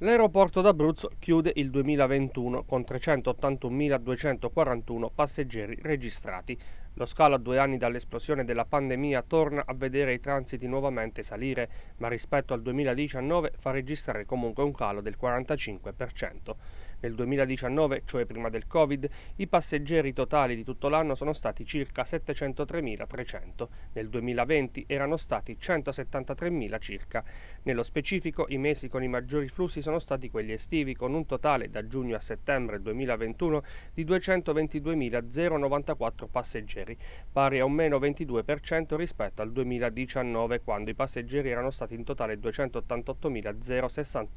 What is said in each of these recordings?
L'aeroporto d'Abruzzo chiude il 2021 con 381.241 passeggeri registrati. Lo scalo a due anni dall'esplosione della pandemia torna a vedere i transiti nuovamente salire, ma rispetto al 2019 fa registrare comunque un calo del 45%. Nel 2019, cioè prima del Covid, i passeggeri totali di tutto l'anno sono stati circa 703.300. Nel 2020 erano stati 173.000 circa. Nello specifico, i mesi con i maggiori flussi sono stati quelli estivi, con un totale da giugno a settembre 2021 di 222.094 passeggeri, pari a un meno 22% rispetto al 2019, quando i passeggeri erano stati in totale 288.068.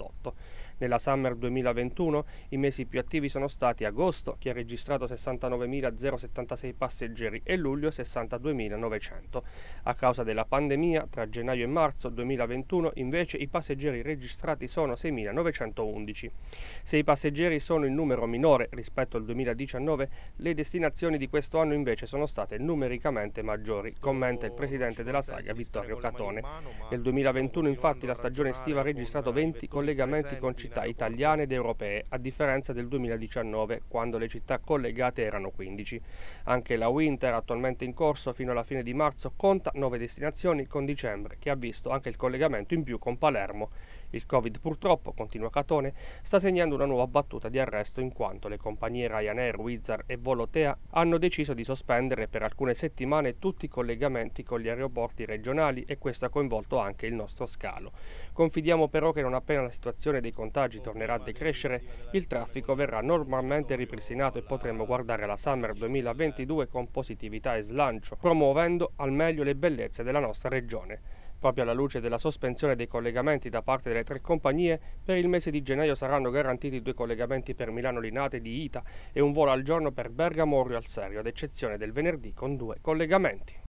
Nella Summer 2021 i mesi più attivi sono stati agosto, che ha registrato 69.076 passeggeri, e luglio 62.900. A causa della pandemia, tra gennaio e marzo 2021 invece i passeggeri registrati sono 6.911. Se i passeggeri sono in numero minore rispetto al 2019, le destinazioni di questo anno invece sono state numericamente maggiori, ecco, commenta il presidente della saga Vittorio Catone. Nel 2021 infatti la stagione estiva ha registrato 20 collegamenti con città città italiane ed europee, a differenza del 2019, quando le città collegate erano 15. Anche la Winter, attualmente in corso fino alla fine di marzo, conta 9 destinazioni con dicembre, che ha visto anche il collegamento in più con Palermo. Il Covid purtroppo, continua Catone, sta segnando una nuova battuta di arresto in quanto le compagnie Ryanair, Wizard e Volotea hanno deciso di sospendere per alcune settimane tutti i collegamenti con gli aeroporti regionali e questo ha coinvolto anche il nostro scalo. Confidiamo però che non appena la situazione dei contatti passaggi tornerà a decrescere, il traffico verrà normalmente ripristinato e potremo guardare la Summer 2022 con positività e slancio, promuovendo al meglio le bellezze della nostra regione. Proprio alla luce della sospensione dei collegamenti da parte delle tre compagnie, per il mese di gennaio saranno garantiti due collegamenti per Milano Linate di ITA e un volo al giorno per Bergamo Orio al Serio, ad eccezione del venerdì con due collegamenti.